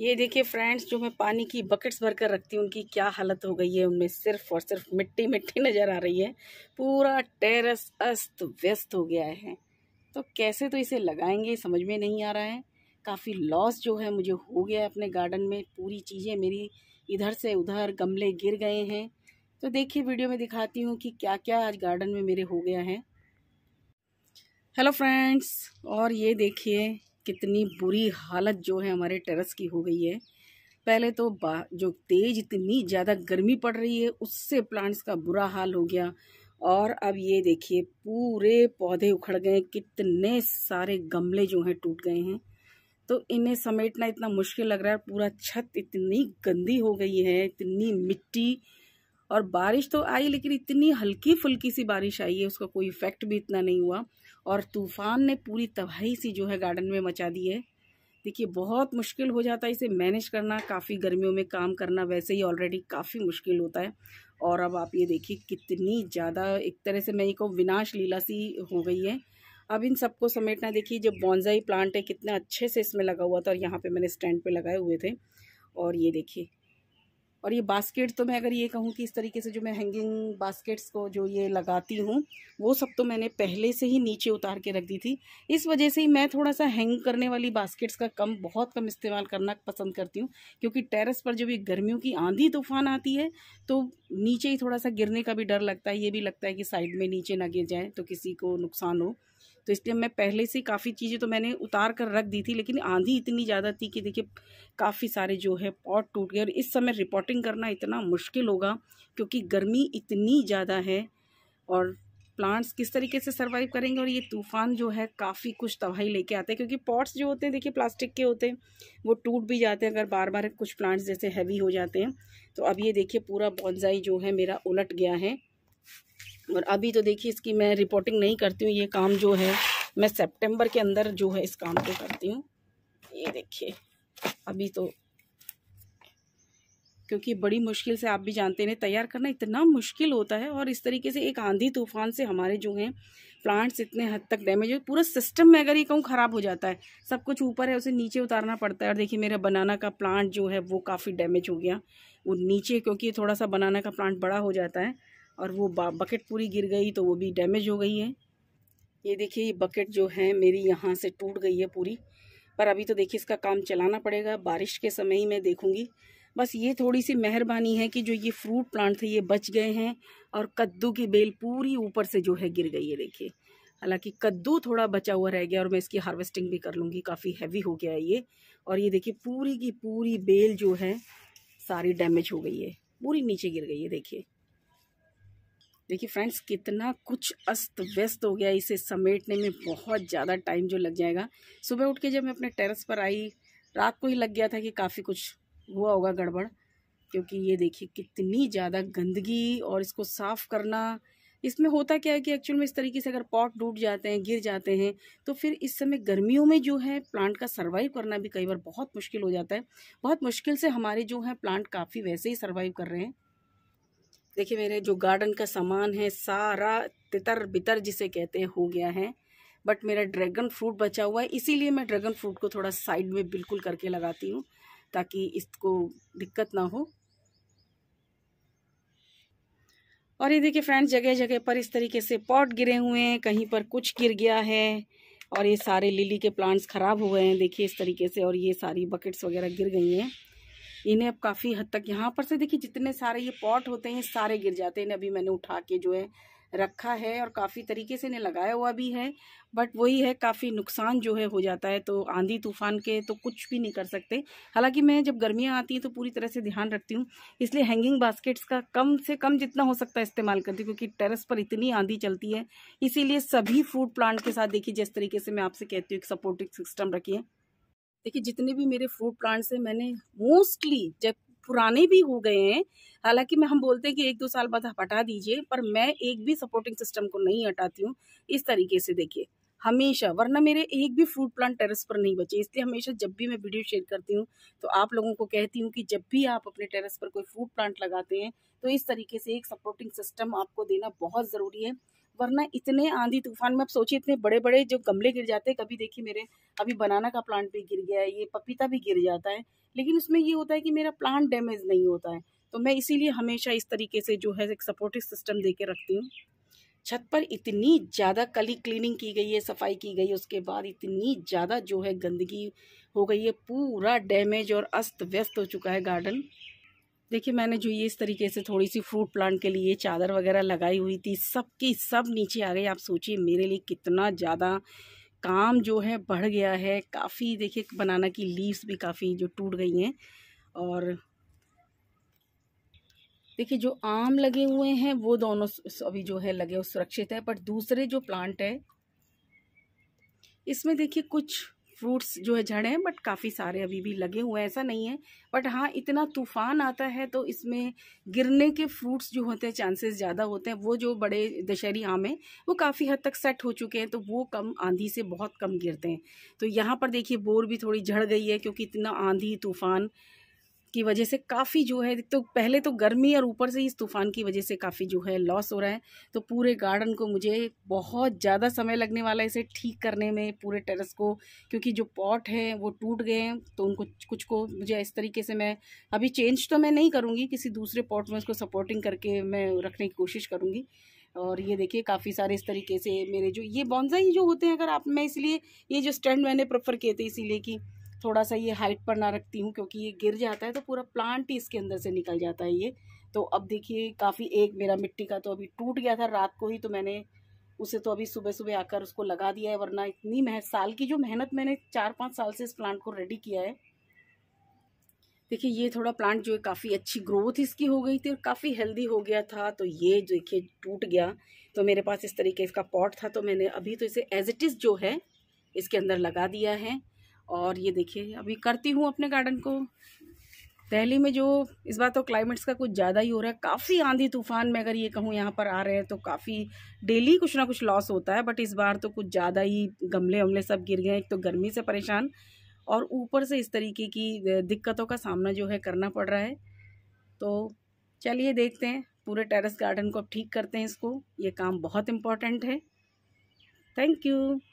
ये देखिए फ्रेंड्स जो मैं पानी की बकेट्स भर कर रखती हूँ उनकी क्या हालत हो गई है उनमें सिर्फ और सिर्फ मिट्टी मिट्टी नज़र आ रही है पूरा टेरेस अस्त व्यस्त हो गया है तो कैसे तो इसे लगाएंगे समझ में नहीं आ रहा है काफ़ी लॉस जो है मुझे हो गया है अपने गार्डन में पूरी चीज़ें मेरी इधर से उधर गमले गिर गए हैं तो देखिए वीडियो में दिखाती हूँ कि क्या क्या आज गार्डन में मेरे हो गया है हेलो फ्रेंड्स और ये देखिए कितनी बुरी हालत जो है हमारे टेरेस की हो गई है पहले तो बा जो तेज़ इतनी ज़्यादा गर्मी पड़ रही है उससे प्लांट्स का बुरा हाल हो गया और अब ये देखिए पूरे पौधे उखड़ गए कितने सारे गमले जो हैं टूट गए हैं तो इन्हें समेटना इतना मुश्किल लग रहा है पूरा छत इतनी गंदी हो गई है इतनी मिट्टी और बारिश तो आई लेकिन इतनी हल्की फुल्की सी बारिश आई है उसका कोई इफेक्ट भी इतना नहीं हुआ और तूफ़ान ने पूरी तबाही सी जो है गार्डन में मचा दी है देखिए बहुत मुश्किल हो जाता है इसे मैनेज करना काफ़ी गर्मियों में काम करना वैसे ही ऑलरेडी काफ़ी मुश्किल होता है और अब आप ये देखिए कितनी ज़्यादा एक तरह से मैं ये कहूँ विनाश लीला सी हो गई है अब इन सबको समेटना देखिए जो बॉन्जाई प्लांट है कितना अच्छे से इसमें लगा हुआ था और यहाँ पे मैंने स्टैंड पे लगाए हुए थे और ये देखिए और ये बास्केट तो मैं अगर ये कहूँ कि इस तरीके से जो मैं हैंगिंग बास्केट्स को जो ये लगाती हूँ वो सब तो मैंने पहले से ही नीचे उतार के रख दी थी इस वजह से ही मैं थोड़ा सा हैंग करने वाली बास्केट्स का कम बहुत कम इस्तेमाल करना पसंद करती हूँ क्योंकि टेरेस पर जब ये गर्मियों की आंधी तूफान आती है तो नीचे ही थोड़ा सा गिरने का भी डर लगता है ये भी लगता है कि साइड में नीचे ना गिर जाए तो किसी को नुकसान हो तो इसलिए मैं पहले से काफ़ी चीज़ें तो मैंने उतार कर रख दी थी लेकिन आंधी इतनी ज़्यादा थी कि देखिए काफ़ी सारे जो है पॉट टूट गए और इस समय रिपोर्टिंग करना इतना मुश्किल होगा क्योंकि गर्मी इतनी ज़्यादा है और प्लांट्स किस तरीके से सर्वाइव करेंगे और ये तूफ़ान जो है काफ़ी कुछ तबाही लेके आते हैं क्योंकि पॉट्स जो होते हैं देखिए प्लास्टिक के होते हैं वो टूट भी जाते हैं अगर बार बार कुछ प्लांट्स जैसे हैवी हो जाते हैं तो अब ये देखिए पूरा बॉन्जाई जो है मेरा उलट गया है और अभी तो देखिए इसकी मैं रिपोर्टिंग नहीं करती हूँ ये काम जो है मैं सेप्टेम्बर के अंदर जो है इस काम को करती हूँ ये देखिए अभी तो क्योंकि बड़ी मुश्किल से आप भी जानते हैं तैयार करना इतना मुश्किल होता है और इस तरीके से एक आंधी तूफान से हमारे जो हैं प्लांट्स इतने हद तक डैमेज हो पूरा सिस्टम में अगर ये कहूँ ख़राब हो जाता है सब कुछ ऊपर है उसे नीचे उतारना पड़ता है और देखिए मेरा बनाना का प्लांट जो है वो काफ़ी डैमेज हो गया वो नीचे क्योंकि थोड़ा सा बनाना का प्लांट बड़ा हो जाता है और वो बकेट पूरी गिर गई तो वो भी डैमेज हो गई है ये देखिए ये बकेट जो है मेरी यहाँ से टूट गई है पूरी पर अभी तो देखिए इसका काम चलाना पड़ेगा बारिश के समय ही मैं देखूँगी बस ये थोड़ी सी मेहरबानी है कि जो ये फ्रूट प्लांट थे ये बच गए हैं और कद्दू की बेल पूरी ऊपर से जो है गिर गई है देखिए हालांकि कद्दू थोड़ा बचा हुआ रह गया और मैं इसकी हार्वेस्टिंग भी कर लूँगी काफ़ी हैवी हो गया है ये और ये देखिए पूरी की पूरी बेल जो है सारी डैमेज हो गई है पूरी नीचे गिर गई है देखिए देखिए फ्रेंड्स कितना कुछ अस्त व्यस्त हो गया इसे समेटने में बहुत ज़्यादा टाइम जो लग जाएगा सुबह उठ के जब मैं अपने टेरेस पर आई रात को ही लग गया था कि काफ़ी कुछ हुआ होगा गड़बड़ क्योंकि ये देखिए कितनी ज़्यादा गंदगी और इसको साफ़ करना इसमें होता क्या है कि एक्चुअल में इस तरीके से अगर पॉट टूट जाते हैं गिर जाते हैं तो फिर इस समय गर्मियों में जो है प्लांट का सर्वाइव करना भी कई बार बहुत मुश्किल हो जाता है बहुत मुश्किल से हमारे जो है प्लांट काफ़ी वैसे ही सर्वाइव कर रहे हैं देखिए मेरे जो गार्डन का सामान है सारा तितर बितर जिसे कहते हैं हो गया है बट मेरा ड्रैगन फ्रूट बचा हुआ है इसीलिए मैं ड्रैगन फ्रूट को थोड़ा साइड में बिल्कुल करके लगाती हूँ ताकि इसको दिक्कत ना हो और ये देखिए फ्रेंड्स जगह जगह पर इस तरीके से पॉट गिरे हुए हैं कहीं पर कुछ गिर गया है और ये सारे लिली के प्लांट्स ख़राब हुए हैं देखिए इस तरीके से और ये सारी बकेट्स वगैरह गिर गई हैं इन्हें अब काफ़ी हद तक यहाँ पर से देखिए जितने सारे ये पॉट होते हैं सारे गिर जाते हैं इन्हें अभी मैंने उठा के जो है रखा है और काफ़ी तरीके से इन्हें लगाया हुआ भी है बट वही है काफ़ी नुकसान जो है हो जाता है तो आंधी तूफान के तो कुछ भी नहीं कर सकते हालांकि मैं जब गर्मियाँ आती हैं तो पूरी तरह से ध्यान रखती हूँ इसलिए हैंगिंग बास्केट्स का कम से कम जितना हो सकता है इस्तेमाल करती हूँ क्योंकि टेरेस पर इतनी आंधी चलती है इसीलिए सभी फ्रूट प्लांट के साथ देखिए जिस तरीके से मैं आपसे कहती हूँ एक सपोर्टिव सिस्टम रखिए देखिए जितने भी मेरे फ्रूट प्लांट्स हैं मैंने मोस्टली जब पुराने भी हो गए हैं हालांकि मैं हम बोलते हैं कि एक दो साल बाद आप हटा दीजिए पर मैं एक भी सपोर्टिंग सिस्टम को नहीं हटाती हूँ इस तरीके से देखिए हमेशा वरना मेरे एक भी फ्रूट प्लांट टेरेस पर नहीं बचे इसलिए हमेशा जब भी मैं वीडियो शेयर करती हूँ तो आप लोगों को कहती हूँ कि जब भी आप अपने टेरेस पर कोई फ्रूट प्लांट लगाते हैं तो इस तरीके से एक सपोर्टिंग सिस्टम आपको देना बहुत ज़रूरी है वरना इतने आंधी तूफान में आप सोचिए इतने बड़े बड़े जो गमले गिर जाते हैं कभी देखिए मेरे अभी बनाना का प्लांट भी गिर गया है ये पपीता भी गिर जाता है लेकिन उसमें ये होता है कि मेरा प्लांट डैमेज नहीं होता है तो मैं इसीलिए हमेशा इस तरीके से जो है एक सपोर्टिव सिस्टम दे के रखती हूँ छत पर इतनी ज़्यादा कली क्लीनिंग की गई है सफाई की गई है उसके बाद इतनी ज़्यादा जो है गंदगी हो गई है पूरा डैमेज और अस्त व्यस्त हो चुका है गार्डन देखिए मैंने जो ये इस तरीके से थोड़ी सी फ्रूट प्लांट के लिए चादर वगैरह लगाई हुई थी सब की सब नीचे आ गई आप सोचिए मेरे लिए कितना ज़्यादा काम जो है बढ़ गया है काफ़ी देखिए बनाना की लीव्स भी काफ़ी जो टूट गई हैं और देखिए जो आम लगे हुए हैं वो दोनों अभी जो है लगे सुरक्षित है पर दूसरे जो प्लांट है इसमें देखिए कुछ फ्रूट्स जो है झड़े हैं बट काफ़ी सारे अभी भी लगे हुए हैं ऐसा नहीं है बट हाँ इतना तूफान आता है तो इसमें गिरने के फ्रूट्स जो होते हैं चांसेस ज़्यादा होते हैं वो जो बड़े दशहरी आम हैं वो काफ़ी हद तक सेट हो चुके हैं तो वो कम आंधी से बहुत कम गिरते हैं तो यहाँ पर देखिए बोर भी थोड़ी झड़ गई है क्योंकि इतना आंधी तूफान की वजह से काफ़ी जो है तो पहले तो गर्मी और ऊपर से इस तूफ़ान की वजह से काफ़ी जो है लॉस हो रहा है तो पूरे गार्डन को मुझे बहुत ज़्यादा समय लगने वाला है इसे ठीक करने में पूरे टेरेस को क्योंकि जो पॉट हैं वो टूट गए हैं तो उनको कुछ को मुझे इस तरीके से मैं अभी चेंज तो मैं नहीं करूँगी किसी दूसरे पॉट में उसको सपोर्टिंग करके मैं रखने की कोशिश करूँगी और ये देखिए काफ़ी सारे इस तरीके से मेरे जो ये ही जो होते हैं अगर आप मैं इसलिए ये जो स्टैंड मैंने प्रेफर किए थे इसीलिए कि थोड़ा सा ये हाइट पर ना रखती हूँ क्योंकि ये गिर जाता है तो पूरा प्लांट ही इसके अंदर से निकल जाता है ये तो अब देखिए काफ़ी एक मेरा मिट्टी का तो अभी टूट गया था रात को ही तो मैंने उसे तो अभी सुबह सुबह आकर उसको लगा दिया है वरना इतनी मेहनत साल की जो मेहनत मैंने चार पाँच साल से इस प्लांट को रेडी किया है देखिए ये थोड़ा प्लांट जो है काफ़ी अच्छी ग्रोथ इसकी हो गई थी और काफ़ी हेल्दी हो गया था तो ये देखिए टूट गया तो मेरे पास इस तरीके इसका पॉट था तो मैंने अभी तो इसे एज इट इज़ जो है इसके अंदर लगा दिया है और ये देखिए अभी करती हूँ अपने गार्डन को दिल्ली में जो इस बार तो क्लाइमेट्स का कुछ ज़्यादा ही हो रहा है काफ़ी आंधी तूफान में अगर ये कहूँ यहाँ पर आ रहे हैं तो काफ़ी डेली कुछ ना कुछ लॉस होता है बट इस बार तो कुछ ज़्यादा ही गमले वमले सब गिर गए एक तो गर्मी से परेशान और ऊपर से इस तरीके की दिक्कतों का सामना जो है करना पड़ रहा है तो चलिए देखते हैं पूरे टेरेस गार्डन को ठीक करते हैं इसको ये काम बहुत इम्पॉर्टेंट है थैंक यू